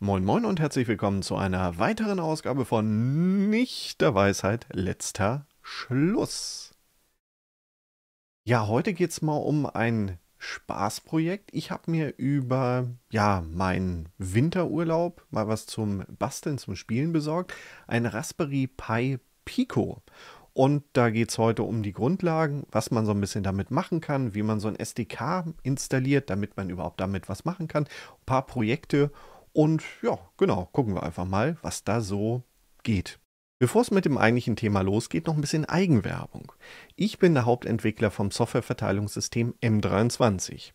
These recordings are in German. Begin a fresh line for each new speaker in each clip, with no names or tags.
Moin Moin und herzlich willkommen zu einer weiteren Ausgabe von Nicht der Weisheit letzter Schluss. Ja, heute geht es mal um ein Spaßprojekt. Ich habe mir über ja, meinen Winterurlaub mal was zum Basteln, zum Spielen besorgt. Ein Raspberry Pi Pico. Und da geht es heute um die Grundlagen, was man so ein bisschen damit machen kann, wie man so ein SDK installiert, damit man überhaupt damit was machen kann. Ein paar Projekte und ja, genau, gucken wir einfach mal, was da so geht. Bevor es mit dem eigentlichen Thema losgeht, noch ein bisschen Eigenwerbung. Ich bin der Hauptentwickler vom Softwareverteilungssystem M23.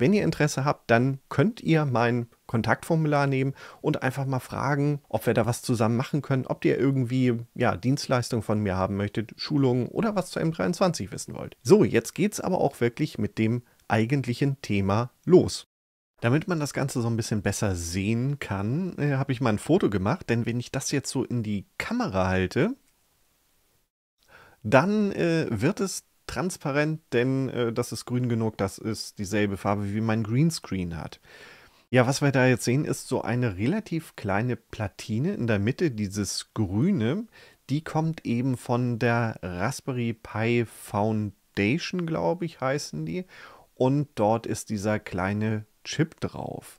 wenn ihr Interesse habt, dann könnt ihr mein Kontaktformular nehmen und einfach mal fragen, ob wir da was zusammen machen können, ob ihr irgendwie ja, Dienstleistungen von mir haben möchtet, Schulungen oder was zur M23 wissen wollt. So, jetzt geht es aber auch wirklich mit dem eigentlichen Thema los. Damit man das Ganze so ein bisschen besser sehen kann, äh, habe ich mal ein Foto gemacht, denn wenn ich das jetzt so in die Kamera halte, dann äh, wird es transparent, denn äh, das ist grün genug, das ist dieselbe Farbe, wie mein Greenscreen hat. Ja, was wir da jetzt sehen, ist so eine relativ kleine Platine in der Mitte, dieses Grüne. Die kommt eben von der Raspberry Pi Foundation, glaube ich, heißen die. Und dort ist dieser kleine Chip drauf.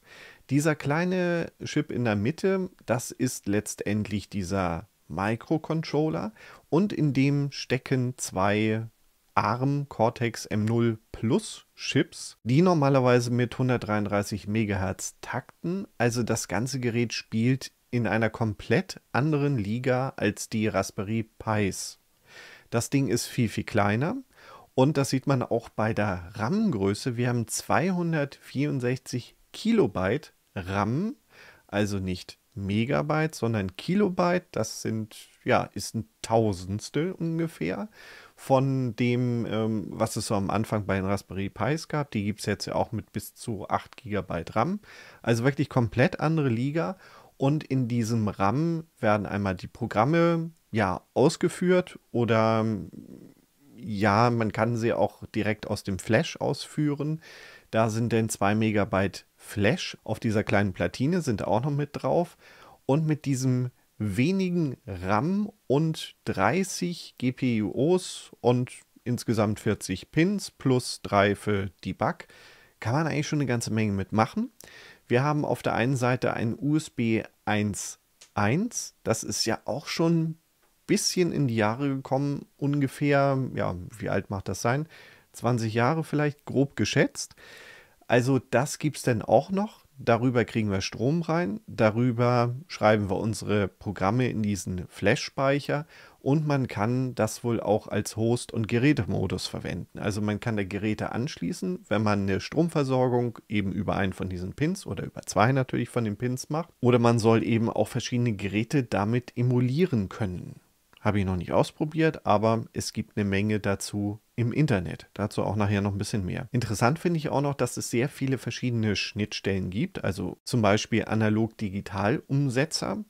Dieser kleine Chip in der Mitte, das ist letztendlich dieser Microcontroller und in dem stecken zwei ARM Cortex M0 Plus Chips, die normalerweise mit 133 MHz takten. Also das ganze Gerät spielt in einer komplett anderen Liga als die Raspberry Pis. Das Ding ist viel, viel kleiner. Und das sieht man auch bei der RAM-Größe. Wir haben 264 Kilobyte RAM, also nicht Megabyte, sondern Kilobyte. Das sind, ja, ist ein Tausendstel ungefähr von dem, ähm, was es so am Anfang bei den Raspberry Pis gab. Die gibt es jetzt ja auch mit bis zu 8 GB RAM. Also wirklich komplett andere Liga. Und in diesem RAM werden einmal die Programme ja ausgeführt oder ja, man kann sie auch direkt aus dem Flash ausführen. Da sind denn 2 Megabyte Flash auf dieser kleinen Platine sind auch noch mit drauf. Und mit diesem wenigen RAM und 30 GPUs und insgesamt 40 Pins plus 3 für Debug kann man eigentlich schon eine ganze Menge mitmachen. Wir haben auf der einen Seite ein USB 1.1, das ist ja auch schon ein bisschen in die Jahre gekommen, ungefähr, ja, wie alt macht das sein? 20 Jahre vielleicht, grob geschätzt. Also das gibt es dann auch noch darüber kriegen wir Strom rein, darüber schreiben wir unsere Programme in diesen Flash-Speicher und man kann das wohl auch als Host- und Gerätemodus verwenden. Also man kann da Geräte anschließen, wenn man eine Stromversorgung eben über einen von diesen Pins oder über zwei natürlich von den Pins macht. Oder man soll eben auch verschiedene Geräte damit emulieren können. Habe ich noch nicht ausprobiert, aber es gibt eine Menge dazu im Internet. Dazu auch nachher noch ein bisschen mehr. Interessant finde ich auch noch, dass es sehr viele verschiedene Schnittstellen gibt, also zum Beispiel analog-digital-Umsetzer.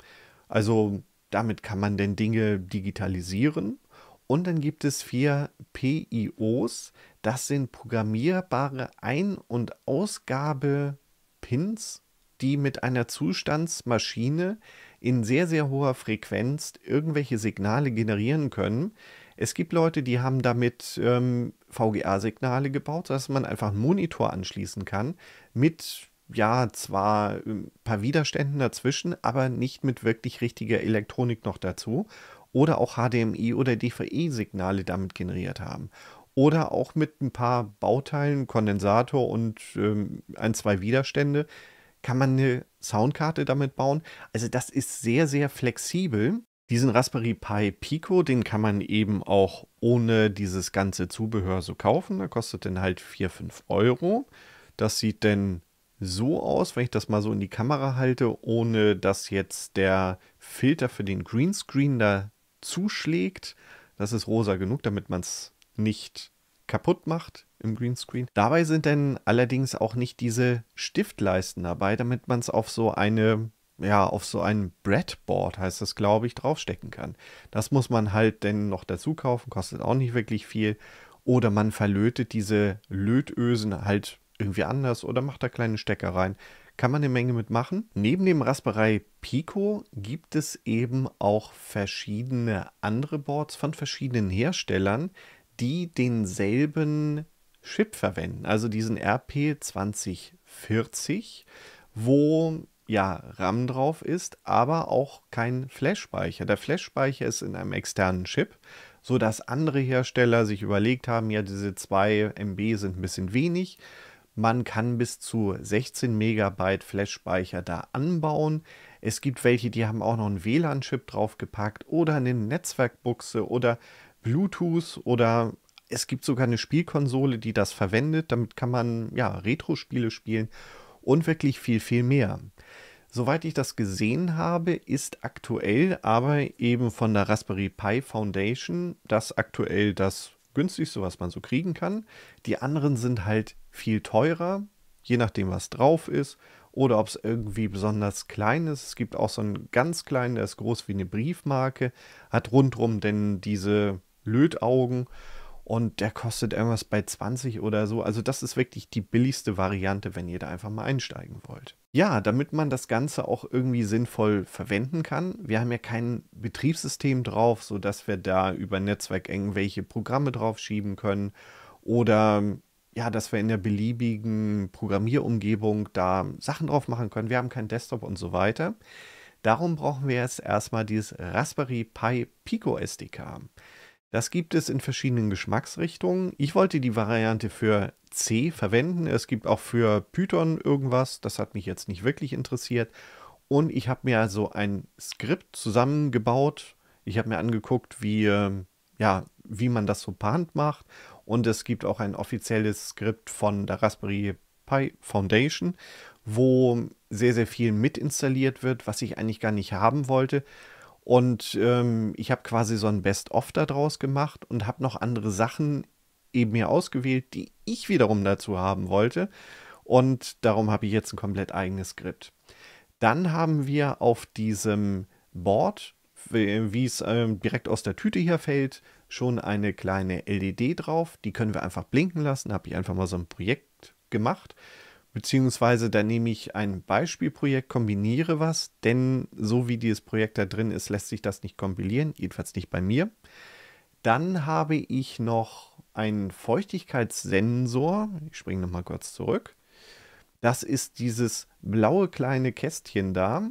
Also damit kann man denn Dinge digitalisieren. Und dann gibt es vier PIOs. Das sind programmierbare Ein- und Ausgabe-Pins, die mit einer Zustandsmaschine in sehr, sehr hoher Frequenz irgendwelche Signale generieren können. Es gibt Leute, die haben damit ähm, VGA-Signale gebaut, dass man einfach einen Monitor anschließen kann mit ja, zwar ein ähm, paar Widerständen dazwischen, aber nicht mit wirklich richtiger Elektronik noch dazu. Oder auch HDMI oder dve signale damit generiert haben. Oder auch mit ein paar Bauteilen, Kondensator und ähm, ein, zwei Widerstände kann man eine Soundkarte damit bauen. Also das ist sehr, sehr flexibel. Diesen Raspberry Pi Pico, den kann man eben auch ohne dieses ganze Zubehör so kaufen. Der kostet dann halt 4, 5 Euro. Das sieht dann so aus, wenn ich das mal so in die Kamera halte, ohne dass jetzt der Filter für den Greenscreen da zuschlägt. Das ist rosa genug, damit man es nicht kaputt macht im Greenscreen. Dabei sind dann allerdings auch nicht diese Stiftleisten dabei, damit man es auf so eine ja, auf so ein Breadboard heißt das, glaube ich, draufstecken kann. Das muss man halt dann noch dazu kaufen, kostet auch nicht wirklich viel. Oder man verlötet diese Lötösen halt irgendwie anders oder macht da kleine Stecker rein. Kann man eine Menge mitmachen. Neben dem Raspberry Pico gibt es eben auch verschiedene andere Boards von verschiedenen Herstellern, die denselben Chip verwenden, also diesen RP2040, wo ja RAM drauf ist, aber auch kein Flash-Speicher. Der Flash-Speicher ist in einem externen Chip, sodass andere Hersteller sich überlegt haben, ja, diese 2 MB sind ein bisschen wenig. Man kann bis zu 16 Megabyte Flash-Speicher da anbauen. Es gibt welche, die haben auch noch einen WLAN-Chip draufgepackt oder eine Netzwerkbuchse oder Bluetooth oder es gibt sogar eine Spielkonsole, die das verwendet. Damit kann man ja Retro-Spiele spielen und wirklich viel, viel mehr. Soweit ich das gesehen habe, ist aktuell aber eben von der Raspberry Pi Foundation das aktuell das günstigste, was man so kriegen kann. Die anderen sind halt viel teurer, je nachdem, was drauf ist oder ob es irgendwie besonders klein ist. Es gibt auch so einen ganz kleinen, der ist groß wie eine Briefmarke, hat rundrum denn diese Lötaugen und der kostet irgendwas bei 20 oder so. Also das ist wirklich die billigste Variante, wenn ihr da einfach mal einsteigen wollt. Ja, damit man das Ganze auch irgendwie sinnvoll verwenden kann. Wir haben ja kein Betriebssystem drauf, sodass wir da über Netzwerk irgendwelche Programme drauf schieben können oder ja, dass wir in der beliebigen Programmierumgebung da Sachen drauf machen können. Wir haben keinen Desktop und so weiter. Darum brauchen wir jetzt erstmal dieses Raspberry Pi Pico SDK. Das gibt es in verschiedenen Geschmacksrichtungen. Ich wollte die Variante für C verwenden. Es gibt auch für Python irgendwas. Das hat mich jetzt nicht wirklich interessiert. Und ich habe mir also ein Skript zusammengebaut. Ich habe mir angeguckt, wie, ähm, ja, wie man das so per Hand macht. Und es gibt auch ein offizielles Skript von der Raspberry Pi Foundation, wo sehr, sehr viel mit installiert wird, was ich eigentlich gar nicht haben wollte. Und ähm, ich habe quasi so ein Best-of daraus gemacht und habe noch andere Sachen eben mir ausgewählt, die ich wiederum dazu haben wollte. Und darum habe ich jetzt ein komplett eigenes Skript. Dann haben wir auf diesem Board, wie es ähm, direkt aus der Tüte hier fällt, schon eine kleine LED drauf. Die können wir einfach blinken lassen. Habe ich einfach mal so ein Projekt gemacht. Beziehungsweise da nehme ich ein Beispielprojekt, kombiniere was, denn so wie dieses Projekt da drin ist, lässt sich das nicht kompilieren, jedenfalls nicht bei mir. Dann habe ich noch einen Feuchtigkeitssensor. Ich springe nochmal kurz zurück. Das ist dieses blaue kleine Kästchen da.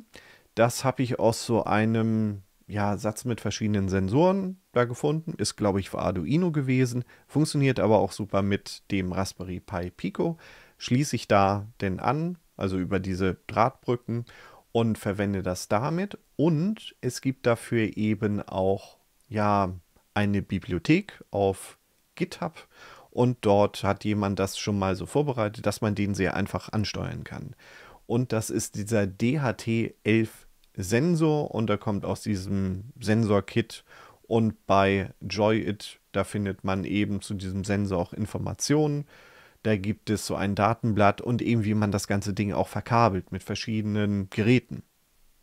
Das habe ich aus so einem ja, Satz mit verschiedenen Sensoren da gefunden. Ist, glaube ich, für Arduino gewesen. Funktioniert aber auch super mit dem Raspberry Pi Pico schließe ich da denn an, also über diese Drahtbrücken und verwende das damit. Und es gibt dafür eben auch ja eine Bibliothek auf GitHub und dort hat jemand das schon mal so vorbereitet, dass man den sehr einfach ansteuern kann. Und das ist dieser DHT11 Sensor und der kommt aus diesem Sensor-Kit. Und bei Joyit, da findet man eben zu diesem Sensor auch Informationen da gibt es so ein Datenblatt und eben, wie man das ganze Ding auch verkabelt mit verschiedenen Geräten.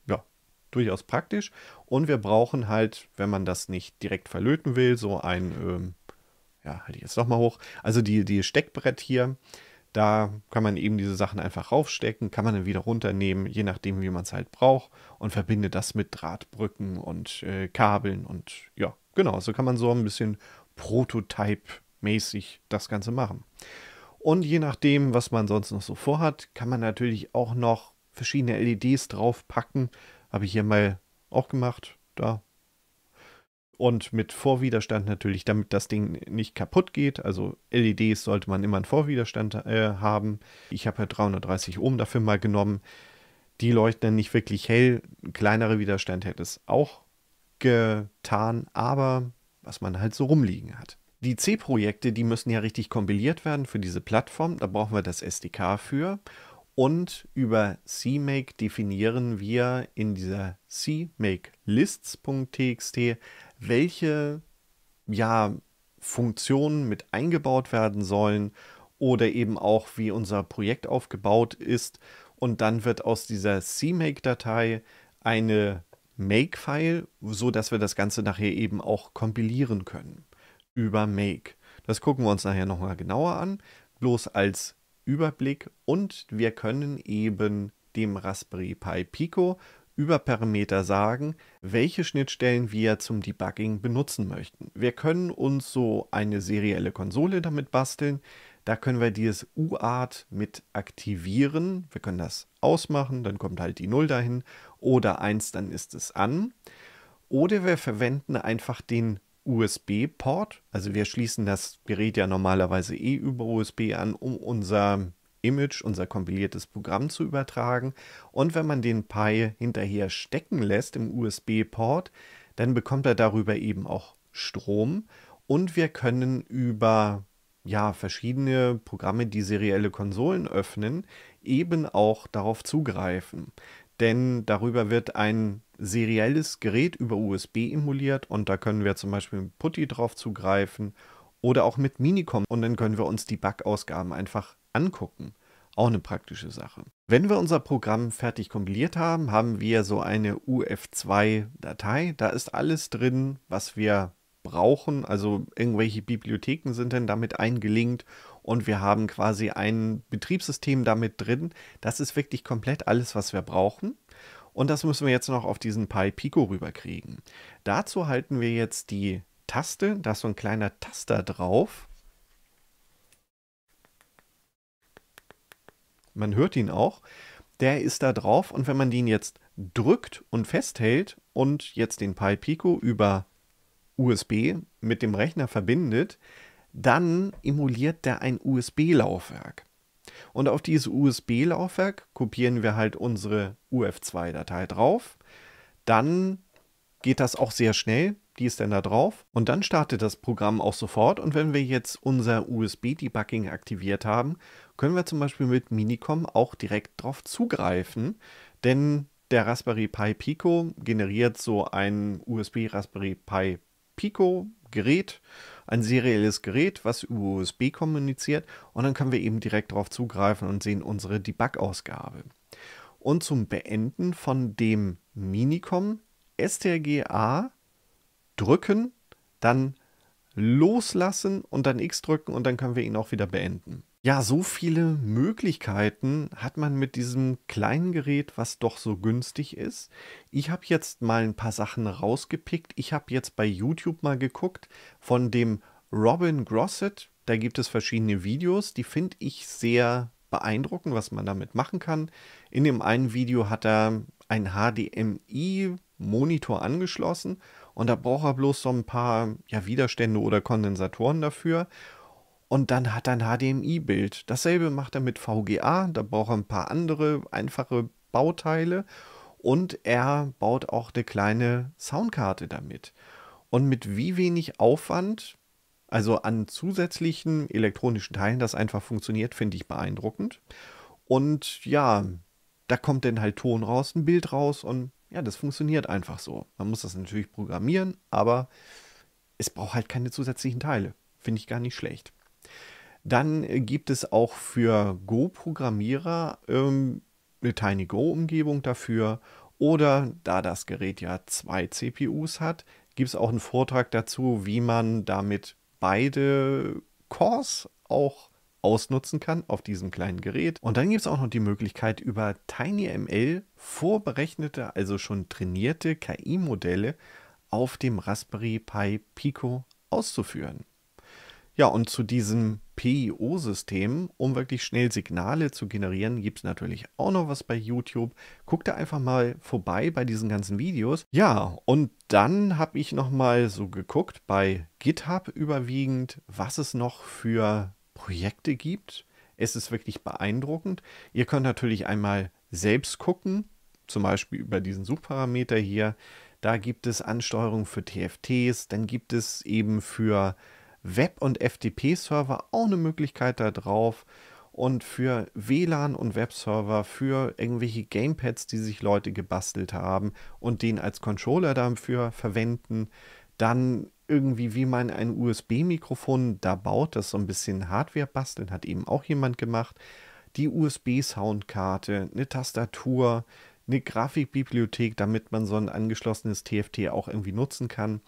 Ja, durchaus praktisch. Und wir brauchen halt, wenn man das nicht direkt verlöten will, so ein, ähm, ja, halte ich jetzt nochmal hoch, also die, die Steckbrett hier. Da kann man eben diese Sachen einfach raufstecken, kann man dann wieder runternehmen, je nachdem, wie man es halt braucht und verbindet das mit Drahtbrücken und äh, Kabeln und ja, genau, so kann man so ein bisschen Prototype-mäßig das Ganze machen. Und je nachdem, was man sonst noch so vorhat, kann man natürlich auch noch verschiedene LEDs draufpacken. Habe ich hier mal auch gemacht, da. Und mit Vorwiderstand natürlich, damit das Ding nicht kaputt geht. Also LEDs sollte man immer einen Vorwiderstand äh, haben. Ich habe ja 330 Ohm dafür mal genommen. Die leuchten nicht wirklich hell. Ein kleinerer Widerstand hätte es auch getan, aber was man halt so rumliegen hat die C-Projekte, die müssen ja richtig kompiliert werden für diese Plattform. Da brauchen wir das SDK für. Und über CMake definieren wir in dieser CMake-Lists.txt, welche ja, Funktionen mit eingebaut werden sollen oder eben auch, wie unser Projekt aufgebaut ist. Und dann wird aus dieser CMake-Datei eine Make-File, sodass wir das Ganze nachher eben auch kompilieren können über Make. Das gucken wir uns nachher nochmal genauer an, bloß als Überblick. Und wir können eben dem Raspberry Pi Pico über Parameter sagen, welche Schnittstellen wir zum Debugging benutzen möchten. Wir können uns so eine serielle Konsole damit basteln. Da können wir dieses UART mit aktivieren. Wir können das ausmachen, dann kommt halt die 0 dahin oder 1, dann ist es an. Oder wir verwenden einfach den USB-Port. Also wir schließen das Gerät ja normalerweise eh über USB an, um unser Image, unser kompiliertes Programm zu übertragen. Und wenn man den Pi hinterher stecken lässt im USB-Port, dann bekommt er darüber eben auch Strom. Und wir können über ja, verschiedene Programme, die serielle Konsolen öffnen, eben auch darauf zugreifen denn darüber wird ein serielles Gerät über USB emuliert und da können wir zum Beispiel mit Putty drauf zugreifen oder auch mit Minicom und dann können wir uns die Bug-Ausgaben einfach angucken. Auch eine praktische Sache. Wenn wir unser Programm fertig kompiliert haben, haben wir so eine UF2-Datei. Da ist alles drin, was wir brauchen. Also irgendwelche Bibliotheken sind dann damit eingelinkt und wir haben quasi ein Betriebssystem damit drin. Das ist wirklich komplett alles, was wir brauchen. Und das müssen wir jetzt noch auf diesen Pi Pico rüberkriegen. Dazu halten wir jetzt die Taste, da ist so ein kleiner Taster drauf. Man hört ihn auch. Der ist da drauf und wenn man den jetzt drückt und festhält und jetzt den Pi Pico über USB mit dem Rechner verbindet, dann emuliert der ein USB-Laufwerk. Und auf dieses USB-Laufwerk kopieren wir halt unsere UF2-Datei drauf. Dann geht das auch sehr schnell. Die ist dann da drauf. Und dann startet das Programm auch sofort. Und wenn wir jetzt unser USB-Debugging aktiviert haben, können wir zum Beispiel mit Minicom auch direkt drauf zugreifen. Denn der Raspberry Pi Pico generiert so ein USB Raspberry Pi Pico Gerät ein serielles Gerät, was über USB kommuniziert und dann können wir eben direkt darauf zugreifen und sehen unsere Debug-Ausgabe. Und zum Beenden von dem Minicom STRGA drücken, dann loslassen und dann X drücken und dann können wir ihn auch wieder beenden. Ja, so viele Möglichkeiten hat man mit diesem kleinen Gerät, was doch so günstig ist. Ich habe jetzt mal ein paar Sachen rausgepickt. Ich habe jetzt bei YouTube mal geguckt von dem Robin Grosset. Da gibt es verschiedene Videos, die finde ich sehr beeindruckend, was man damit machen kann. In dem einen Video hat er einen HDMI-Monitor angeschlossen und da braucht er bloß so ein paar ja, Widerstände oder Kondensatoren dafür und dann hat er ein HDMI-Bild. Dasselbe macht er mit VGA, da braucht er ein paar andere einfache Bauteile und er baut auch eine kleine Soundkarte damit. Und mit wie wenig Aufwand, also an zusätzlichen elektronischen Teilen, das einfach funktioniert, finde ich beeindruckend. Und ja, da kommt dann halt Ton raus, ein Bild raus und ja, das funktioniert einfach so. Man muss das natürlich programmieren, aber es braucht halt keine zusätzlichen Teile. Finde ich gar nicht schlecht. Dann äh, gibt es auch für Go-Programmierer ähm, eine go umgebung dafür. Oder da das Gerät ja zwei CPUs hat, gibt es auch einen Vortrag dazu, wie man damit beide Cores auch ausnutzen kann auf diesem kleinen Gerät. Und dann gibt es auch noch die Möglichkeit, über TinyML vorberechnete, also schon trainierte KI-Modelle auf dem Raspberry Pi Pico auszuführen. Ja, und zu diesem PIO-System, um wirklich schnell Signale zu generieren, gibt es natürlich auch noch was bei YouTube. Guckt da einfach mal vorbei bei diesen ganzen Videos. Ja, und dann habe ich nochmal so geguckt bei GitHub überwiegend, was es noch für Projekte gibt. Es ist wirklich beeindruckend. Ihr könnt natürlich einmal selbst gucken, zum Beispiel über diesen Suchparameter hier. Da gibt es Ansteuerung für TFTs, dann gibt es eben für Web- und FTP-Server auch eine Möglichkeit da drauf. Und für WLAN und Webserver, für irgendwelche Gamepads, die sich Leute gebastelt haben und den als Controller dafür verwenden. Dann irgendwie, wie man ein USB-Mikrofon da baut, das so ein bisschen Hardware basteln, hat eben auch jemand gemacht. Die USB-Soundkarte, eine Tastatur, eine Grafikbibliothek, damit man so ein angeschlossenes TFT auch irgendwie nutzen kann.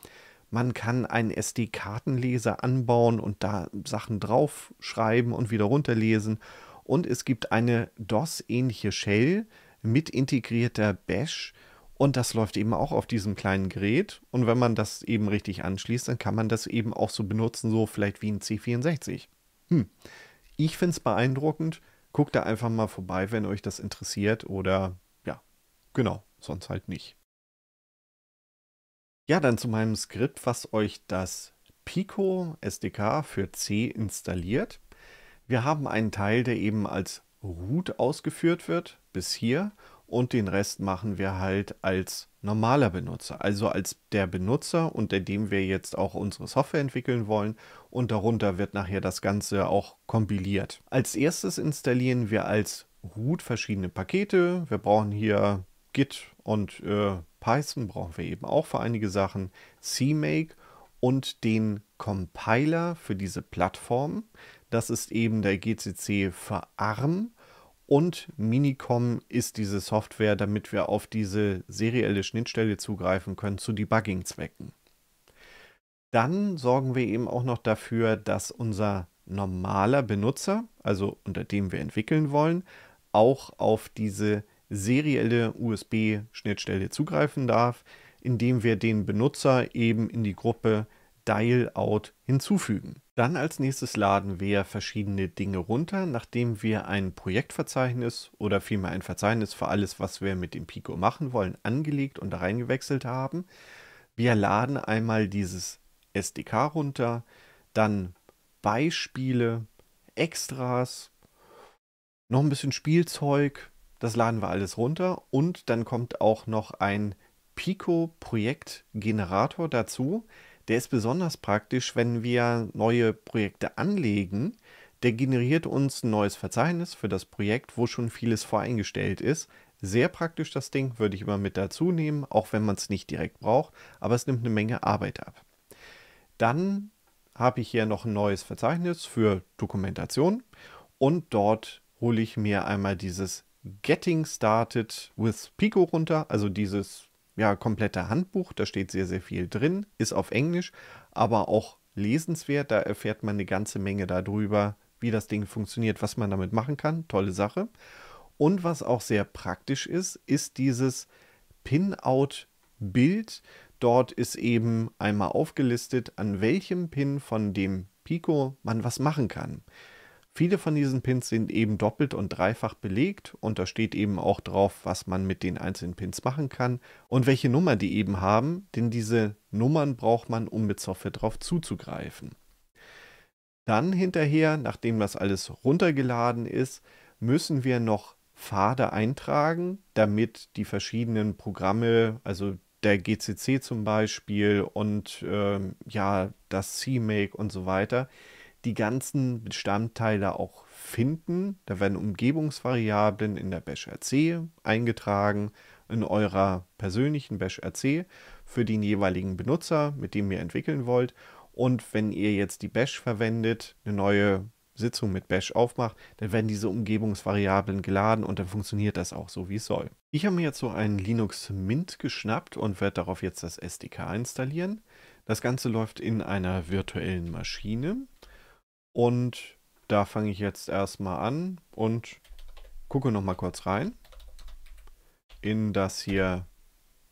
Man kann einen SD-Kartenleser anbauen und da Sachen draufschreiben und wieder runterlesen. Und es gibt eine DOS-ähnliche Shell mit integrierter Bash. Und das läuft eben auch auf diesem kleinen Gerät. Und wenn man das eben richtig anschließt, dann kann man das eben auch so benutzen, so vielleicht wie ein C64. Hm. Ich finde es beeindruckend. Guckt da einfach mal vorbei, wenn euch das interessiert. Oder ja, genau, sonst halt nicht. Ja, dann zu meinem Skript, was euch das Pico SDK für C installiert. Wir haben einen Teil, der eben als root ausgeführt wird, bis hier, und den Rest machen wir halt als normaler Benutzer, also als der Benutzer, unter dem wir jetzt auch unsere Software entwickeln wollen und darunter wird nachher das Ganze auch kompiliert. Als erstes installieren wir als root verschiedene Pakete. Wir brauchen hier Git und äh, Python brauchen wir eben auch für einige Sachen, CMake und den Compiler für diese Plattform. Das ist eben der GCC für ARM und Minicom ist diese Software, damit wir auf diese serielle Schnittstelle zugreifen können zu Debugging-Zwecken. Dann sorgen wir eben auch noch dafür, dass unser normaler Benutzer, also unter dem wir entwickeln wollen, auch auf diese serielle USB-Schnittstelle zugreifen darf, indem wir den Benutzer eben in die Gruppe Dial-Out hinzufügen. Dann als nächstes laden wir verschiedene Dinge runter, nachdem wir ein Projektverzeichnis oder vielmehr ein Verzeichnis für alles, was wir mit dem Pico machen wollen, angelegt und reingewechselt haben. Wir laden einmal dieses SDK runter, dann Beispiele, Extras, noch ein bisschen Spielzeug, das laden wir alles runter und dann kommt auch noch ein Pico Projekt Generator dazu. Der ist besonders praktisch, wenn wir neue Projekte anlegen. Der generiert uns ein neues Verzeichnis für das Projekt, wo schon vieles voreingestellt ist. Sehr praktisch das Ding, würde ich immer mit dazu nehmen, auch wenn man es nicht direkt braucht, aber es nimmt eine Menge Arbeit ab. Dann habe ich hier noch ein neues Verzeichnis für Dokumentation und dort hole ich mir einmal dieses Getting Started with Pico runter, also dieses ja, komplette Handbuch, da steht sehr, sehr viel drin, ist auf Englisch, aber auch lesenswert, da erfährt man eine ganze Menge darüber, wie das Ding funktioniert, was man damit machen kann, tolle Sache. Und was auch sehr praktisch ist, ist dieses Pin-Out-Bild. Dort ist eben einmal aufgelistet, an welchem Pin von dem Pico man was machen kann. Viele von diesen Pins sind eben doppelt und dreifach belegt und da steht eben auch drauf, was man mit den einzelnen Pins machen kann und welche Nummer die eben haben, denn diese Nummern braucht man, um mit Software drauf zuzugreifen. Dann hinterher, nachdem das alles runtergeladen ist, müssen wir noch Pfade eintragen, damit die verschiedenen Programme, also der GCC zum Beispiel und ähm, ja, das CMake und so weiter, die ganzen Bestandteile auch finden. Da werden Umgebungsvariablen in der Bash RC eingetragen, in eurer persönlichen Bash RC für den jeweiligen Benutzer, mit dem ihr entwickeln wollt. Und wenn ihr jetzt die Bash verwendet, eine neue Sitzung mit Bash aufmacht, dann werden diese Umgebungsvariablen geladen und dann funktioniert das auch so, wie es soll. Ich habe mir jetzt so einen Linux Mint geschnappt und werde darauf jetzt das SDK installieren. Das Ganze läuft in einer virtuellen Maschine. Und da fange ich jetzt erstmal an und gucke nochmal kurz rein in das hier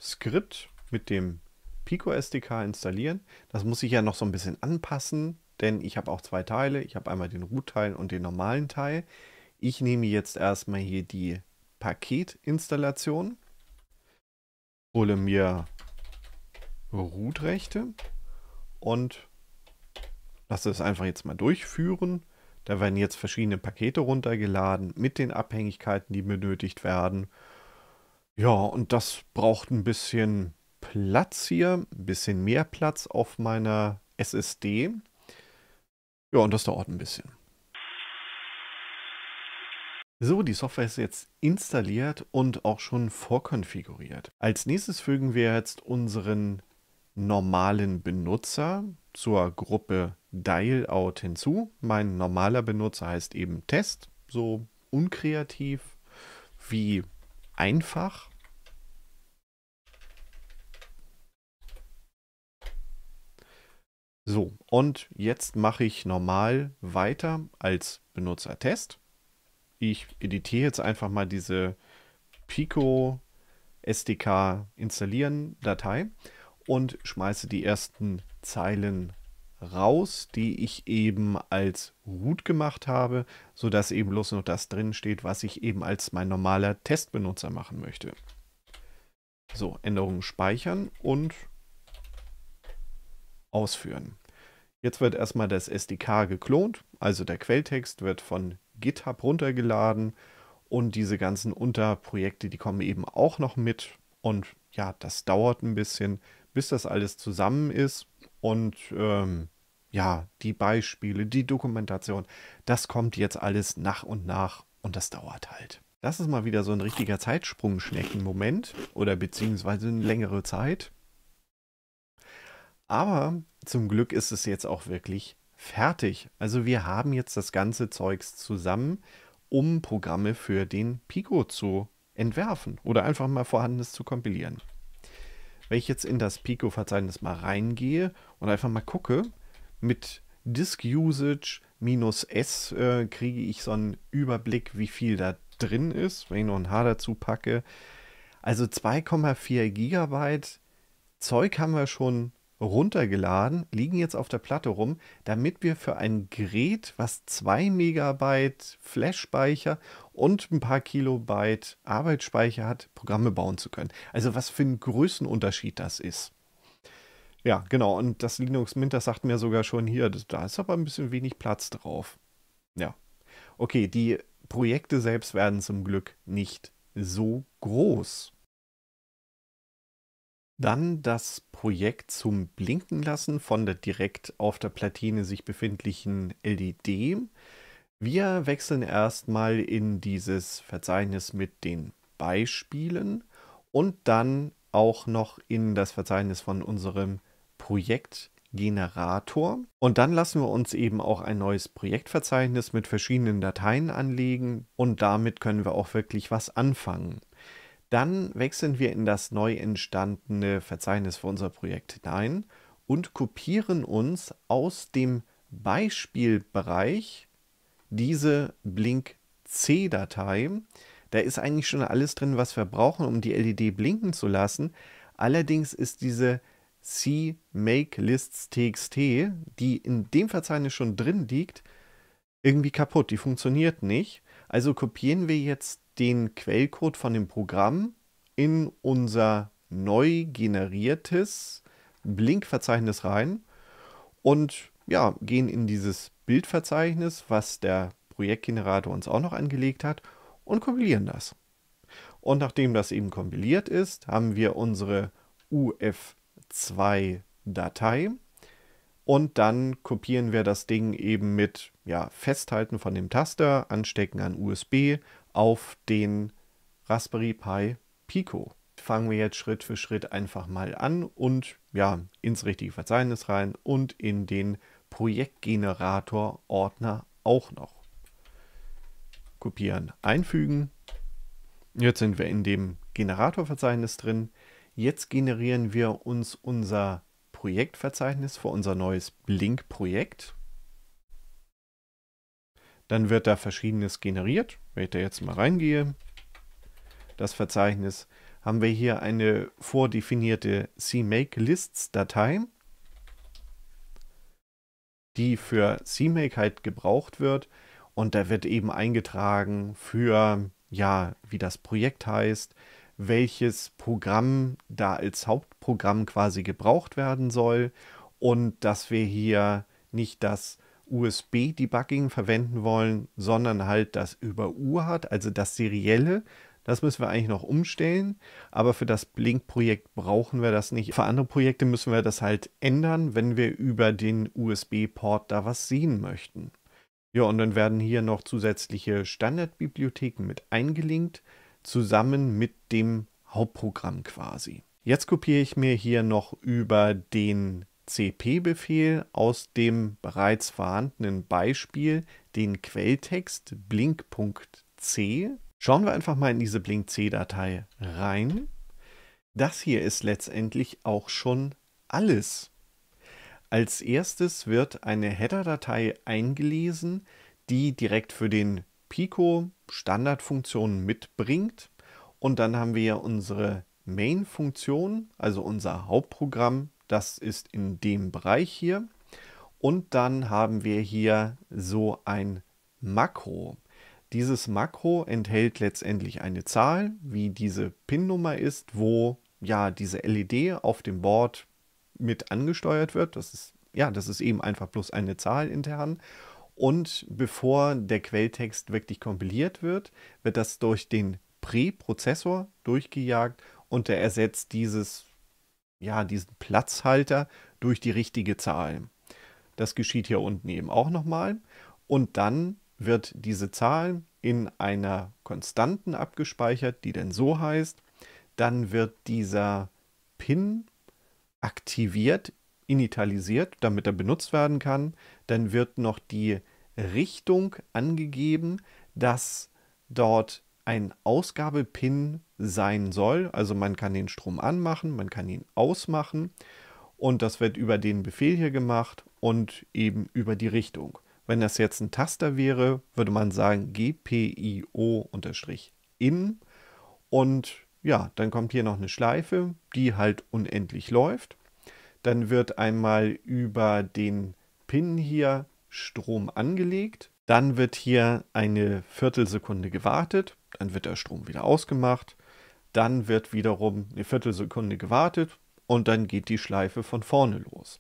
Skript mit dem Pico SDK installieren. Das muss ich ja noch so ein bisschen anpassen, denn ich habe auch zwei Teile. Ich habe einmal den Root-Teil und den normalen Teil. Ich nehme jetzt erstmal hier die Paketinstallation, hole mir Root-Rechte und Lass es einfach jetzt mal durchführen. Da werden jetzt verschiedene Pakete runtergeladen mit den Abhängigkeiten, die benötigt werden. Ja, und das braucht ein bisschen Platz hier, ein bisschen mehr Platz auf meiner SSD. Ja, und das dauert ein bisschen. So, die Software ist jetzt installiert und auch schon vorkonfiguriert. Als nächstes fügen wir jetzt unseren normalen Benutzer zur Gruppe Dialout hinzu. Mein normaler Benutzer heißt eben Test, so unkreativ wie einfach. So, und jetzt mache ich normal weiter als Benutzer Test. Ich editiere jetzt einfach mal diese Pico SDK installieren Datei und schmeiße die ersten Zeilen raus, die ich eben als Root gemacht habe, sodass eben bloß noch das drin steht, was ich eben als mein normaler Testbenutzer machen möchte. So, Änderungen speichern und ausführen. Jetzt wird erstmal das SDK geklont, also der Quelltext wird von GitHub runtergeladen und diese ganzen Unterprojekte, die kommen eben auch noch mit und ja, das dauert ein bisschen bis das alles zusammen ist. Und ähm, ja, die Beispiele, die Dokumentation, das kommt jetzt alles nach und nach und das dauert halt. Das ist mal wieder so ein richtiger Zeitsprungschnecken-Moment oder beziehungsweise eine längere Zeit. Aber zum Glück ist es jetzt auch wirklich fertig. Also wir haben jetzt das ganze Zeugs zusammen, um Programme für den Pico zu entwerfen oder einfach mal vorhandenes zu kompilieren wenn ich jetzt in das Pico-Verzeichnis mal reingehe und einfach mal gucke, mit Disk Usage minus S äh, kriege ich so einen Überblick, wie viel da drin ist, wenn ich noch ein H dazu packe. Also 2,4 Gigabyte Zeug haben wir schon runtergeladen, liegen jetzt auf der Platte rum, damit wir für ein Gerät, was 2 Megabyte Flash-Speicher und ein paar Kilobyte Arbeitsspeicher hat, Programme bauen zu können. Also was für ein Größenunterschied das ist. Ja, genau. Und das Linux Mint, das sagt mir sogar schon hier, da ist aber ein bisschen wenig Platz drauf. Ja. Okay, die Projekte selbst werden zum Glück nicht so groß. Dann das Projekt zum Blinken lassen von der direkt auf der Platine sich befindlichen LED. Wir wechseln erstmal in dieses Verzeichnis mit den Beispielen und dann auch noch in das Verzeichnis von unserem Projektgenerator. Und dann lassen wir uns eben auch ein neues Projektverzeichnis mit verschiedenen Dateien anlegen und damit können wir auch wirklich was anfangen. Dann wechseln wir in das neu entstandene Verzeichnis für unser Projekt hinein und kopieren uns aus dem Beispielbereich diese Blink-C-Datei. Da ist eigentlich schon alles drin, was wir brauchen, um die LED blinken zu lassen. Allerdings ist diese C Make Lists TXT, die in dem Verzeichnis schon drin liegt, irgendwie kaputt. Die funktioniert nicht. Also kopieren wir jetzt den Quellcode von dem Programm in unser neu generiertes Blink-Verzeichnis rein und ja, gehen in dieses Bildverzeichnis, was der Projektgenerator uns auch noch angelegt hat, und kompilieren das. Und nachdem das eben kompiliert ist, haben wir unsere UF2-Datei und dann kopieren wir das Ding eben mit ja, Festhalten von dem Taster, Anstecken an USB, auf den Raspberry Pi Pico. Fangen wir jetzt Schritt für Schritt einfach mal an und ja, ins richtige Verzeichnis rein und in den Projektgenerator Ordner auch noch. Kopieren, einfügen. Jetzt sind wir in dem Generatorverzeichnis drin. Jetzt generieren wir uns unser Projektverzeichnis für unser neues Blink-Projekt. Dann wird da verschiedenes generiert. Wenn ich da jetzt mal reingehe, das Verzeichnis, haben wir hier eine vordefinierte CMake-Lists-Datei, die für CMake halt gebraucht wird. Und da wird eben eingetragen für, ja, wie das Projekt heißt, welches Programm da als Hauptprogramm quasi gebraucht werden soll und dass wir hier nicht das USB-Debugging verwenden wollen, sondern halt das über UART, also das serielle. Das müssen wir eigentlich noch umstellen, aber für das Blink-Projekt brauchen wir das nicht. Für andere Projekte müssen wir das halt ändern, wenn wir über den USB-Port da was sehen möchten. Ja, und dann werden hier noch zusätzliche Standardbibliotheken mit eingelinkt, zusammen mit dem Hauptprogramm quasi. Jetzt kopiere ich mir hier noch über den CP-Befehl aus dem bereits vorhandenen Beispiel den Quelltext blink.c. Schauen wir einfach mal in diese blink.c-Datei rein. Das hier ist letztendlich auch schon alles. Als erstes wird eine Header-Datei eingelesen, die direkt für den Pico Standardfunktionen mitbringt. Und dann haben wir unsere Main-Funktion, also unser Hauptprogramm, das ist in dem Bereich hier. Und dann haben wir hier so ein Makro. Dieses Makro enthält letztendlich eine Zahl, wie diese PIN-Nummer ist, wo ja diese LED auf dem Board mit angesteuert wird. Das ist ja, das ist eben einfach bloß eine Zahl intern. Und bevor der Quelltext wirklich kompiliert wird, wird das durch den Präprozessor durchgejagt und der ersetzt dieses ja, diesen Platzhalter durch die richtige Zahl. Das geschieht hier unten eben auch nochmal. Und dann wird diese Zahl in einer Konstanten abgespeichert, die dann so heißt. Dann wird dieser Pin aktiviert, initialisiert, damit er benutzt werden kann. Dann wird noch die Richtung angegeben, dass dort ein Ausgabepin sein soll. Also man kann den Strom anmachen, man kann ihn ausmachen und das wird über den Befehl hier gemacht und eben über die Richtung. Wenn das jetzt ein Taster wäre, würde man sagen GPIO-in und ja, dann kommt hier noch eine Schleife, die halt unendlich läuft. Dann wird einmal über den Pin hier Strom angelegt. Dann wird hier eine Viertelsekunde gewartet. Dann wird der Strom wieder ausgemacht. Dann wird wiederum eine Viertelsekunde gewartet und dann geht die Schleife von vorne los.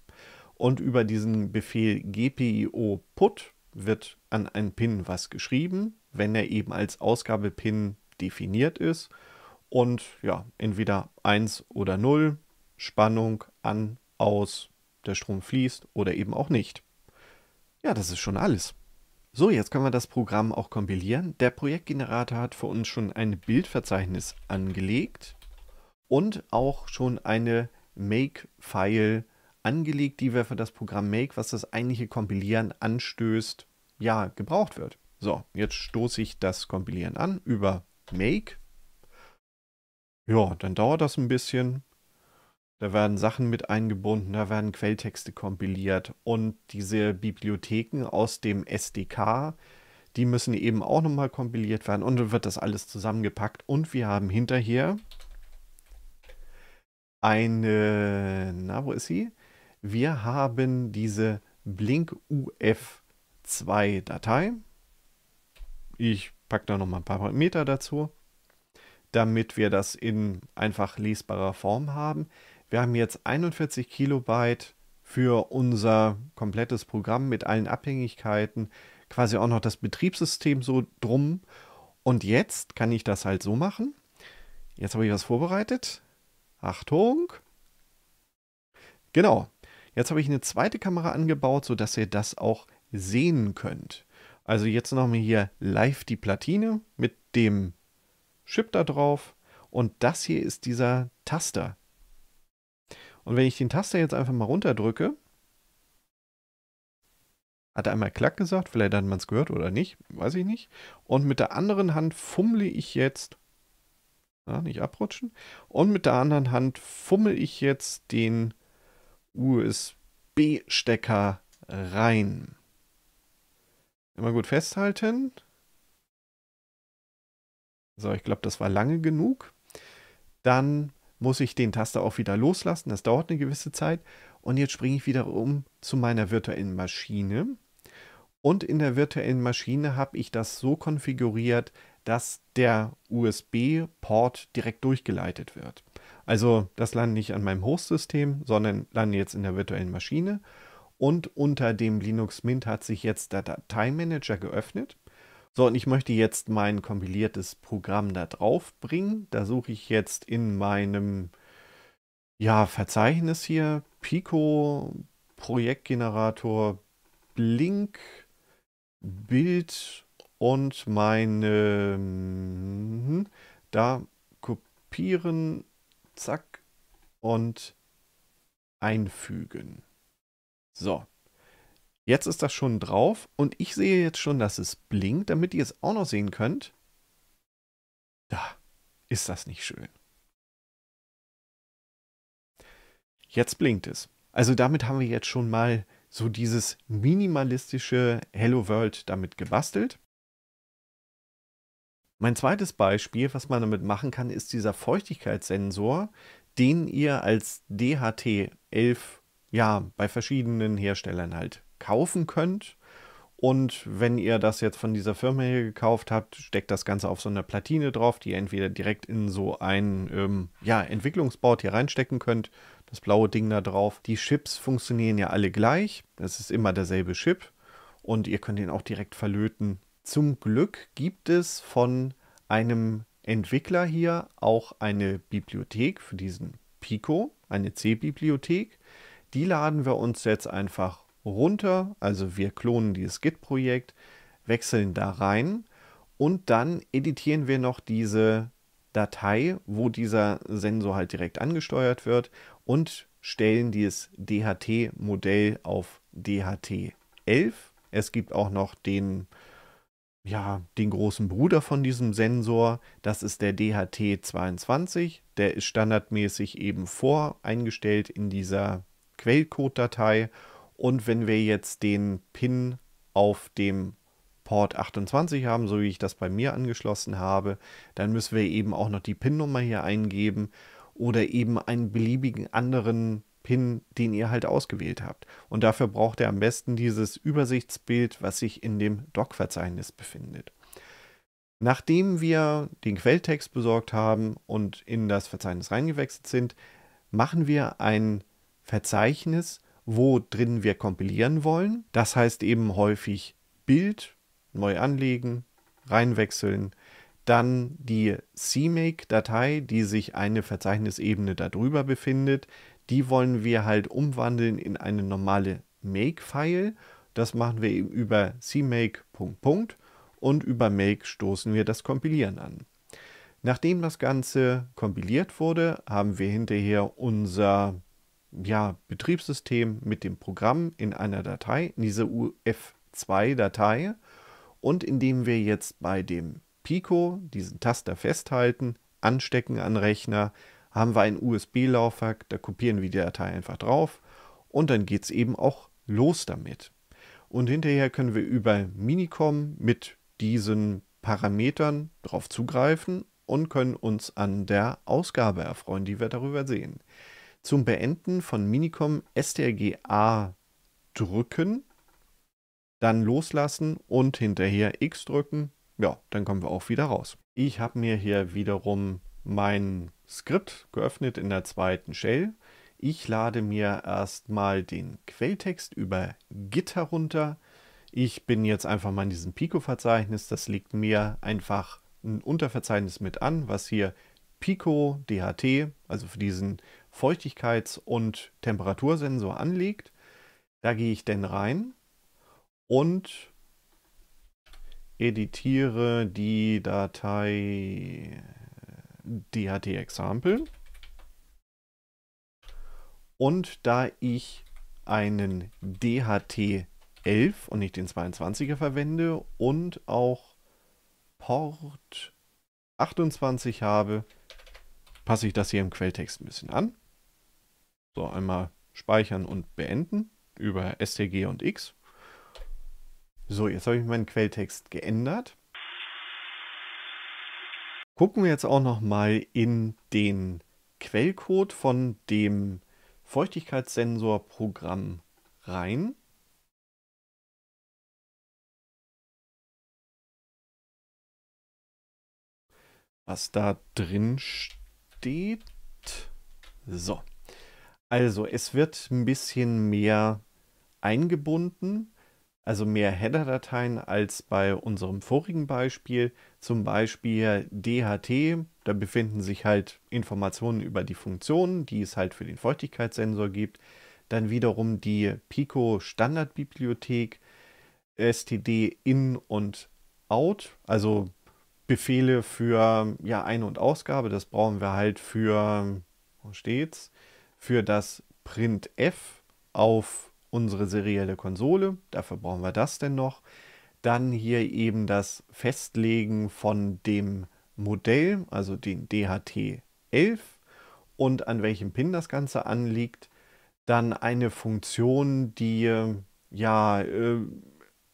Und über diesen Befehl GPIO Put wird an einen Pin was geschrieben, wenn er eben als Ausgabepin definiert ist. Und ja, entweder 1 oder 0, Spannung an, aus, der Strom fließt oder eben auch nicht. Ja, das ist schon alles. So, jetzt können wir das Programm auch kompilieren. Der Projektgenerator hat für uns schon ein Bildverzeichnis angelegt und auch schon eine Make-File angelegt, die wir für das Programm Make, was das eigentliche Kompilieren anstößt, ja, gebraucht wird. So, jetzt stoße ich das Kompilieren an über Make. Ja, dann dauert das ein bisschen. Da werden Sachen mit eingebunden, da werden Quelltexte kompiliert und diese Bibliotheken aus dem SDK, die müssen eben auch nochmal kompiliert werden und dann wird das alles zusammengepackt und wir haben hinterher eine, na wo ist sie? Wir haben diese blink uf 2 Datei. Ich packe da nochmal ein paar Parameter dazu damit wir das in einfach lesbarer Form haben. Wir haben jetzt 41 Kilobyte für unser komplettes Programm mit allen Abhängigkeiten, quasi auch noch das Betriebssystem so drum. Und jetzt kann ich das halt so machen. Jetzt habe ich was vorbereitet. Achtung! Genau, jetzt habe ich eine zweite Kamera angebaut, sodass ihr das auch sehen könnt. Also jetzt nochmal hier live die Platine mit dem Chip da drauf. Und das hier ist dieser Taster, und wenn ich den Taster jetzt einfach mal runterdrücke, hat er einmal Klack gesagt, vielleicht hat man es gehört oder nicht, weiß ich nicht. Und mit der anderen Hand fummle ich jetzt, na, nicht abrutschen, und mit der anderen Hand fummel ich jetzt den USB-Stecker rein. Immer gut festhalten. So, ich glaube, das war lange genug. Dann muss ich den Taster auch wieder loslassen. Das dauert eine gewisse Zeit. Und jetzt springe ich wieder um zu meiner virtuellen Maschine. Und in der virtuellen Maschine habe ich das so konfiguriert, dass der USB-Port direkt durchgeleitet wird. Also das lande nicht an meinem Host-System, sondern lande jetzt in der virtuellen Maschine. Und unter dem Linux Mint hat sich jetzt der Dateimanager geöffnet. So, und ich möchte jetzt mein kompiliertes Programm da drauf bringen. Da suche ich jetzt in meinem ja, Verzeichnis hier Pico, Projektgenerator, Blink, Bild und meine mhm, da kopieren, zack und einfügen. So. Jetzt ist das schon drauf und ich sehe jetzt schon, dass es blinkt, damit ihr es auch noch sehen könnt. Da ist das nicht schön. Jetzt blinkt es. Also damit haben wir jetzt schon mal so dieses minimalistische Hello World damit gebastelt. Mein zweites Beispiel, was man damit machen kann, ist dieser Feuchtigkeitssensor, den ihr als DHT 11 ja bei verschiedenen Herstellern halt kaufen könnt. Und wenn ihr das jetzt von dieser Firma hier gekauft habt, steckt das Ganze auf so eine Platine drauf, die ihr entweder direkt in so ein ähm, ja, Entwicklungsboard hier reinstecken könnt. Das blaue Ding da drauf. Die Chips funktionieren ja alle gleich. Es ist immer derselbe Chip. Und ihr könnt ihn auch direkt verlöten. Zum Glück gibt es von einem Entwickler hier auch eine Bibliothek für diesen Pico, eine C-Bibliothek. Die laden wir uns jetzt einfach runter. Also wir klonen dieses Git-Projekt, wechseln da rein und dann editieren wir noch diese Datei, wo dieser Sensor halt direkt angesteuert wird und stellen dieses DHT-Modell auf DHT 11. Es gibt auch noch den, ja, den großen Bruder von diesem Sensor. Das ist der DHT 22. Der ist standardmäßig eben voreingestellt in dieser Quellcode-Datei und wenn wir jetzt den Pin auf dem Port 28 haben, so wie ich das bei mir angeschlossen habe, dann müssen wir eben auch noch die PIN-Nummer hier eingeben oder eben einen beliebigen anderen Pin, den ihr halt ausgewählt habt. Und dafür braucht ihr am besten dieses Übersichtsbild, was sich in dem Doc-Verzeichnis befindet. Nachdem wir den Quelltext besorgt haben und in das Verzeichnis reingewechselt sind, machen wir ein Verzeichnis, wo drin wir kompilieren wollen. Das heißt eben häufig Bild neu anlegen, reinwechseln, dann die CMake-Datei, die sich eine Verzeichnisebene darüber befindet. Die wollen wir halt umwandeln in eine normale Make-File. Das machen wir eben über CMake. Und über Make stoßen wir das Kompilieren an. Nachdem das Ganze kompiliert wurde, haben wir hinterher unser ja, Betriebssystem mit dem Programm in einer Datei, in dieser UF2-Datei. Und indem wir jetzt bei dem Pico diesen Taster festhalten, anstecken an Rechner, haben wir ein USB-Laufwerk, da kopieren wir die Datei einfach drauf und dann geht es eben auch los damit. Und hinterher können wir über Minicom mit diesen Parametern drauf zugreifen und können uns an der Ausgabe erfreuen, die wir darüber sehen zum Beenden von Minicom STRG A drücken, dann loslassen und hinterher X drücken. Ja, dann kommen wir auch wieder raus. Ich habe mir hier wiederum mein Skript geöffnet in der zweiten Shell. Ich lade mir erstmal den Quelltext über Git herunter. Ich bin jetzt einfach mal in diesem Pico-Verzeichnis. Das legt mir einfach ein Unterverzeichnis mit an, was hier Pico DHT, also für diesen Feuchtigkeits- und Temperatursensor anlegt. Da gehe ich dann rein und editiere die Datei DHT-Example. Und da ich einen DHT 11 und nicht den 22er verwende und auch Port 28 habe, passe ich das hier im Quelltext ein bisschen an. So, einmal speichern und beenden über STG und X. So, jetzt habe ich meinen Quelltext geändert. Gucken wir jetzt auch noch mal in den Quellcode von dem Feuchtigkeitssensorprogramm rein. Was da drin steht. So. Also, es wird ein bisschen mehr eingebunden, also mehr Header-Dateien als bei unserem vorigen Beispiel. Zum Beispiel DHT, da befinden sich halt Informationen über die Funktionen, die es halt für den Feuchtigkeitssensor gibt. Dann wiederum die Pico Standardbibliothek, STD in und out, also Befehle für ja, Ein- und Ausgabe, das brauchen wir halt für, wo steht's? für das Printf auf unsere serielle Konsole. Dafür brauchen wir das denn noch. Dann hier eben das Festlegen von dem Modell, also den DHT 11 und an welchem Pin das Ganze anliegt. Dann eine Funktion, die ja äh,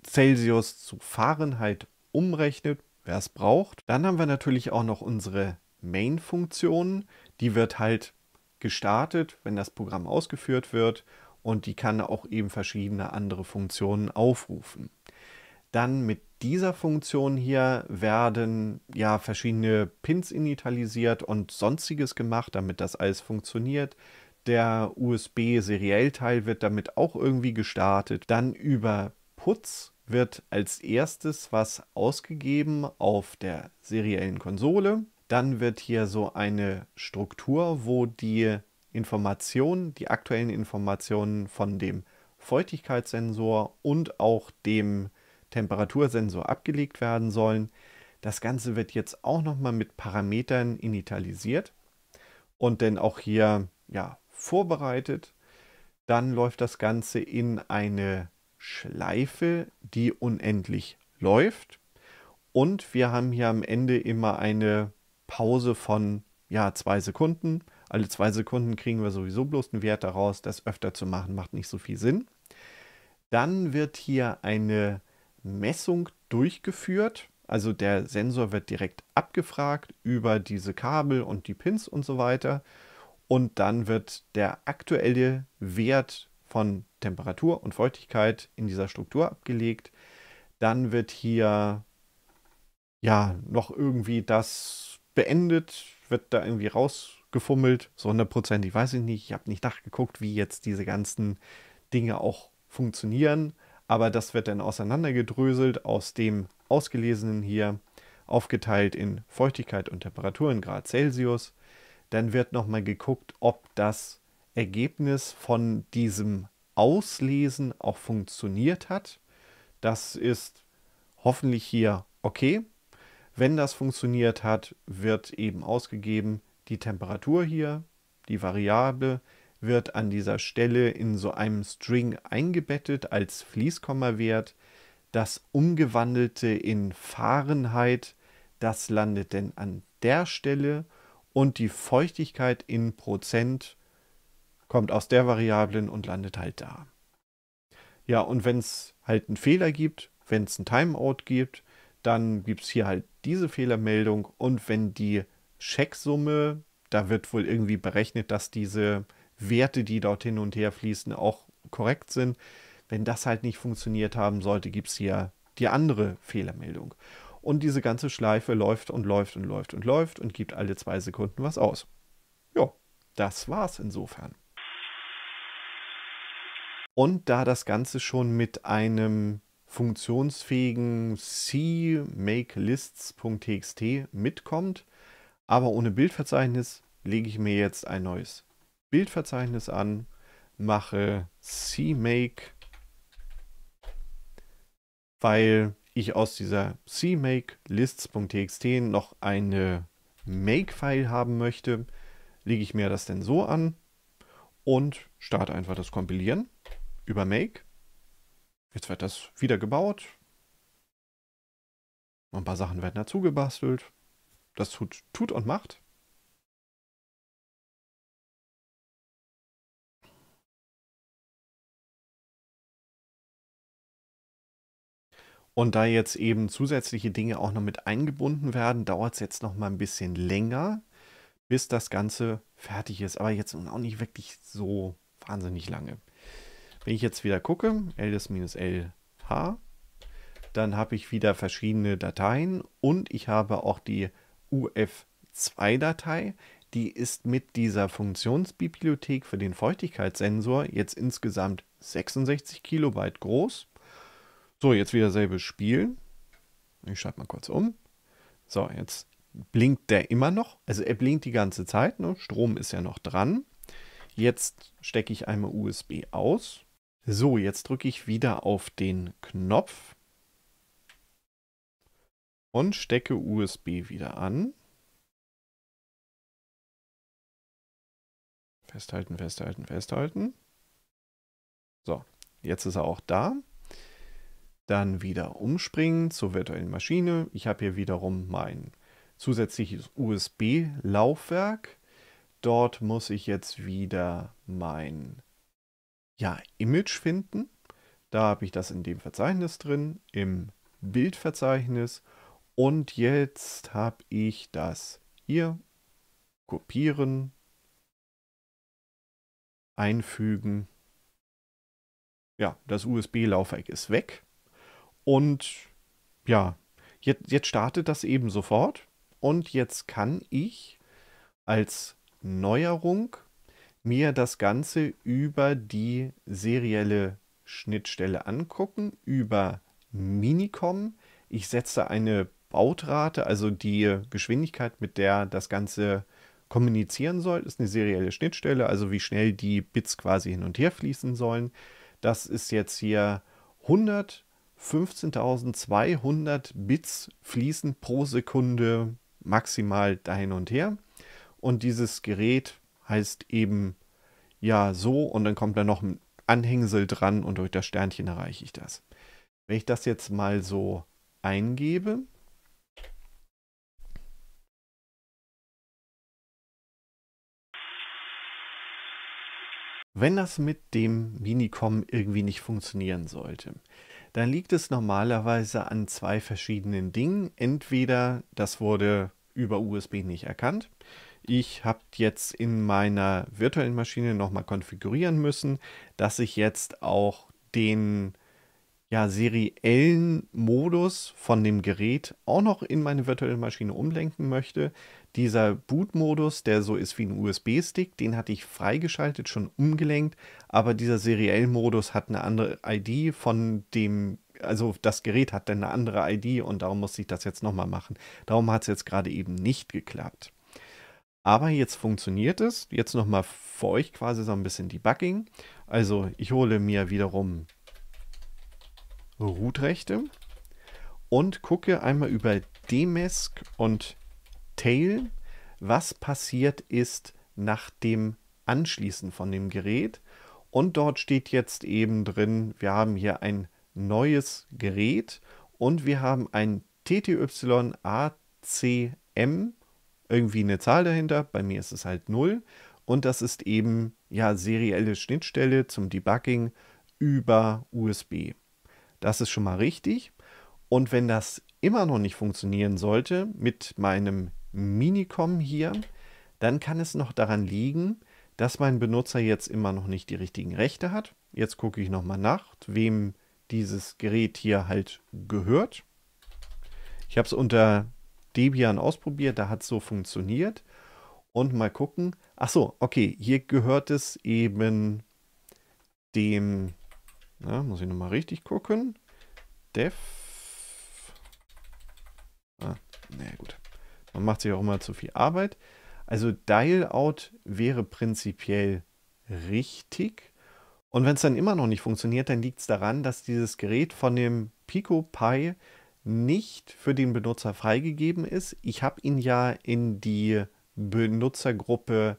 Celsius zu Fahrenheit umrechnet, wer es braucht. Dann haben wir natürlich auch noch unsere Main-Funktion. Die wird halt gestartet, wenn das Programm ausgeführt wird und die kann auch eben verschiedene andere Funktionen aufrufen. Dann mit dieser Funktion hier werden ja verschiedene Pins initialisiert und sonstiges gemacht, damit das alles funktioniert. Der USB-Seriellteil wird damit auch irgendwie gestartet. Dann über Putz wird als erstes was ausgegeben auf der seriellen Konsole. Dann wird hier so eine Struktur, wo die Informationen, die aktuellen Informationen von dem Feuchtigkeitssensor und auch dem Temperatursensor abgelegt werden sollen. Das Ganze wird jetzt auch nochmal mit Parametern initialisiert und dann auch hier ja, vorbereitet. Dann läuft das Ganze in eine Schleife, die unendlich läuft. Und wir haben hier am Ende immer eine Pause von ja, zwei Sekunden. Alle zwei Sekunden kriegen wir sowieso bloß einen Wert daraus. Das öfter zu machen macht nicht so viel Sinn. Dann wird hier eine Messung durchgeführt. Also der Sensor wird direkt abgefragt über diese Kabel und die Pins und so weiter. Und dann wird der aktuelle Wert von Temperatur und Feuchtigkeit in dieser Struktur abgelegt. Dann wird hier ja noch irgendwie das beendet, wird da irgendwie rausgefummelt, so hundertprozentig weiß ich nicht. Ich habe nicht nachgeguckt, wie jetzt diese ganzen Dinge auch funktionieren, aber das wird dann auseinandergedröselt aus dem ausgelesenen hier, aufgeteilt in Feuchtigkeit und Temperatur in Grad Celsius. Dann wird nochmal geguckt, ob das Ergebnis von diesem Auslesen auch funktioniert hat. Das ist hoffentlich hier okay. Wenn das funktioniert hat, wird eben ausgegeben, die Temperatur hier, die Variable, wird an dieser Stelle in so einem String eingebettet als Fließkommawert. Das umgewandelte in Fahrenheit, das landet denn an der Stelle und die Feuchtigkeit in Prozent kommt aus der Variablen und landet halt da. Ja, und wenn es halt einen Fehler gibt, wenn es einen Timeout gibt, dann gibt es hier halt diese Fehlermeldung und wenn die Schecksumme, da wird wohl irgendwie berechnet, dass diese Werte, die dort hin und her fließen, auch korrekt sind. Wenn das halt nicht funktioniert haben sollte, gibt es hier die andere Fehlermeldung. Und diese ganze Schleife läuft und läuft und läuft und läuft und gibt alle zwei Sekunden was aus. Ja, das war's insofern. Und da das Ganze schon mit einem funktionsfähigen cmakelists.txt mitkommt. Aber ohne Bildverzeichnis lege ich mir jetzt ein neues Bildverzeichnis an, mache CMake, weil ich aus dieser cmakelists.txt noch eine Make-File haben möchte, lege ich mir das denn so an und starte einfach das Kompilieren über Make. Jetzt wird das wieder gebaut. Ein paar Sachen werden dazu gebastelt. Das tut, tut und macht. Und da jetzt eben zusätzliche Dinge auch noch mit eingebunden werden, dauert es jetzt noch mal ein bisschen länger, bis das Ganze fertig ist. Aber jetzt auch nicht wirklich so wahnsinnig lange. Wenn ich jetzt wieder gucke, ls-lh, dann habe ich wieder verschiedene Dateien und ich habe auch die UF2-Datei. Die ist mit dieser Funktionsbibliothek für den Feuchtigkeitssensor jetzt insgesamt 66 Kilobyte groß. So, jetzt wieder selbes Spiel. Ich schalte mal kurz um. So, jetzt blinkt der immer noch. Also er blinkt die ganze Zeit. Ne? Strom ist ja noch dran. Jetzt stecke ich einmal USB aus. So, jetzt drücke ich wieder auf den Knopf und stecke USB wieder an. Festhalten, festhalten, festhalten. So, jetzt ist er auch da. Dann wieder umspringen zur virtuellen Maschine. Ich habe hier wiederum mein zusätzliches USB-Laufwerk. Dort muss ich jetzt wieder mein ja, Image finden. Da habe ich das in dem Verzeichnis drin, im Bildverzeichnis. Und jetzt habe ich das hier. Kopieren. Einfügen. Ja, das USB-Laufwerk ist weg. Und ja, jetzt, jetzt startet das eben sofort. Und jetzt kann ich als Neuerung mir das Ganze über die serielle Schnittstelle angucken, über Minicom. Ich setze eine Bautrate, also die Geschwindigkeit, mit der das Ganze kommunizieren soll, ist eine serielle Schnittstelle, also wie schnell die Bits quasi hin und her fließen sollen. Das ist jetzt hier 115.200 Bits fließen pro Sekunde maximal da hin und her. Und dieses Gerät heißt eben ja so und dann kommt da noch ein Anhängsel dran und durch das Sternchen erreiche ich das. Wenn ich das jetzt mal so eingebe, Wenn das mit dem Minicom irgendwie nicht funktionieren sollte, dann liegt es normalerweise an zwei verschiedenen Dingen. Entweder das wurde über USB nicht erkannt, ich habe jetzt in meiner virtuellen Maschine nochmal konfigurieren müssen, dass ich jetzt auch den ja, seriellen Modus von dem Gerät auch noch in meine virtuelle Maschine umlenken möchte. Dieser Boot-Modus, der so ist wie ein USB-Stick, den hatte ich freigeschaltet, schon umgelenkt, aber dieser serielle Modus hat eine andere ID von dem, also das Gerät hat dann eine andere ID und darum musste ich das jetzt nochmal machen. Darum hat es jetzt gerade eben nicht geklappt. Aber jetzt funktioniert es. Jetzt nochmal für euch quasi so ein bisschen Debugging. Also ich hole mir wiederum Root-Rechte und gucke einmal über dmask und tail, was passiert ist nach dem Anschließen von dem Gerät. Und dort steht jetzt eben drin, wir haben hier ein neues Gerät und wir haben ein TTYACM. acm irgendwie eine Zahl dahinter. Bei mir ist es halt 0. Und das ist eben ja serielle Schnittstelle zum Debugging über USB. Das ist schon mal richtig. Und wenn das immer noch nicht funktionieren sollte mit meinem Minicom hier, dann kann es noch daran liegen, dass mein Benutzer jetzt immer noch nicht die richtigen Rechte hat. Jetzt gucke ich nochmal nach, wem dieses Gerät hier halt gehört. Ich habe es unter Debian ausprobiert, da hat es so funktioniert. Und mal gucken. Ach so, okay, hier gehört es eben dem, na, muss ich nochmal richtig gucken, dev, ah, naja gut, man macht sich auch immer zu viel Arbeit. Also Dial-Out wäre prinzipiell richtig. Und wenn es dann immer noch nicht funktioniert, dann liegt es daran, dass dieses Gerät von dem Pico Pi nicht für den Benutzer freigegeben ist. Ich habe ihn ja in die Benutzergruppe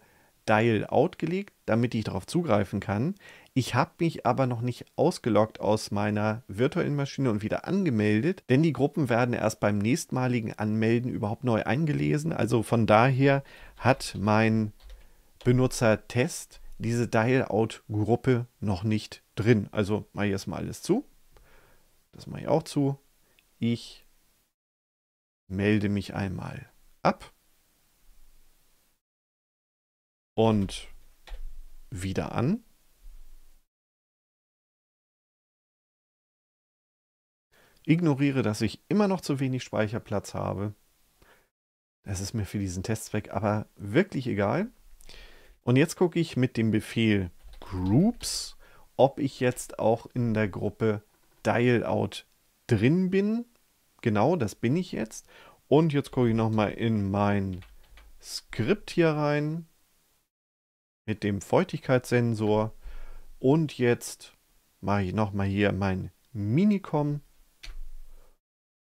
Dial Out gelegt, damit ich darauf zugreifen kann. Ich habe mich aber noch nicht ausgeloggt aus meiner virtuellen Maschine und wieder angemeldet, denn die Gruppen werden erst beim nächstmaligen Anmelden überhaupt neu eingelesen. Also von daher hat mein Benutzer-Test diese Dial-Out-Gruppe noch nicht drin. Also mache ich erstmal alles zu. Das mache ich auch zu ich melde mich einmal ab und wieder an. Ignoriere, dass ich immer noch zu wenig Speicherplatz habe. Das ist mir für diesen Testzweck aber wirklich egal. Und jetzt gucke ich mit dem Befehl Groups, ob ich jetzt auch in der Gruppe Dialout drin bin genau, das bin ich jetzt. Und jetzt gucke ich nochmal in mein Skript hier rein mit dem Feuchtigkeitssensor. Und jetzt mache ich nochmal hier mein Minicom.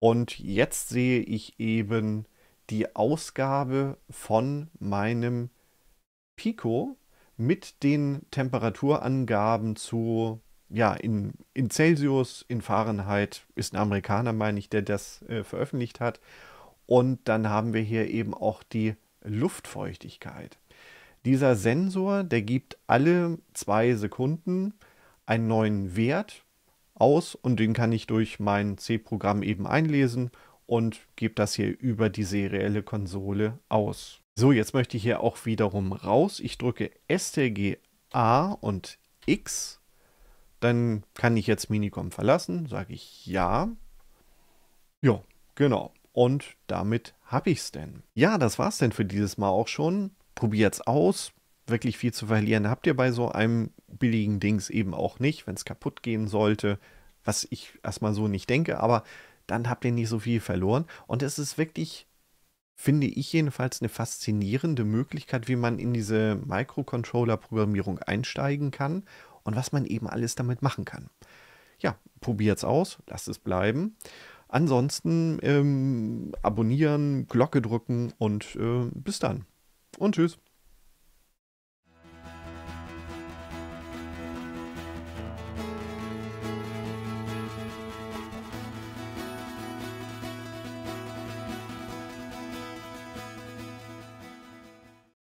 Und jetzt sehe ich eben die Ausgabe von meinem Pico mit den Temperaturangaben zu ja, in, in Celsius, in Fahrenheit, ist ein Amerikaner, meine ich, der das äh, veröffentlicht hat. Und dann haben wir hier eben auch die Luftfeuchtigkeit. Dieser Sensor, der gibt alle zwei Sekunden einen neuen Wert aus und den kann ich durch mein C-Programm eben einlesen und gebe das hier über die serielle Konsole aus. So, jetzt möchte ich hier auch wiederum raus. Ich drücke STG A und X dann kann ich jetzt Minicom verlassen. Sage ich ja. Ja, genau. Und damit habe ich es denn. Ja, das war's denn für dieses Mal auch schon. Probiert's aus. Wirklich viel zu verlieren habt ihr bei so einem billigen Dings eben auch nicht, wenn es kaputt gehen sollte, was ich erstmal so nicht denke, aber dann habt ihr nicht so viel verloren. Und es ist wirklich, finde ich jedenfalls, eine faszinierende Möglichkeit, wie man in diese Microcontroller-Programmierung einsteigen kann und was man eben alles damit machen kann. Ja, probiert's aus, lasst es bleiben. Ansonsten ähm, abonnieren, Glocke drücken und äh, bis dann. Und tschüss.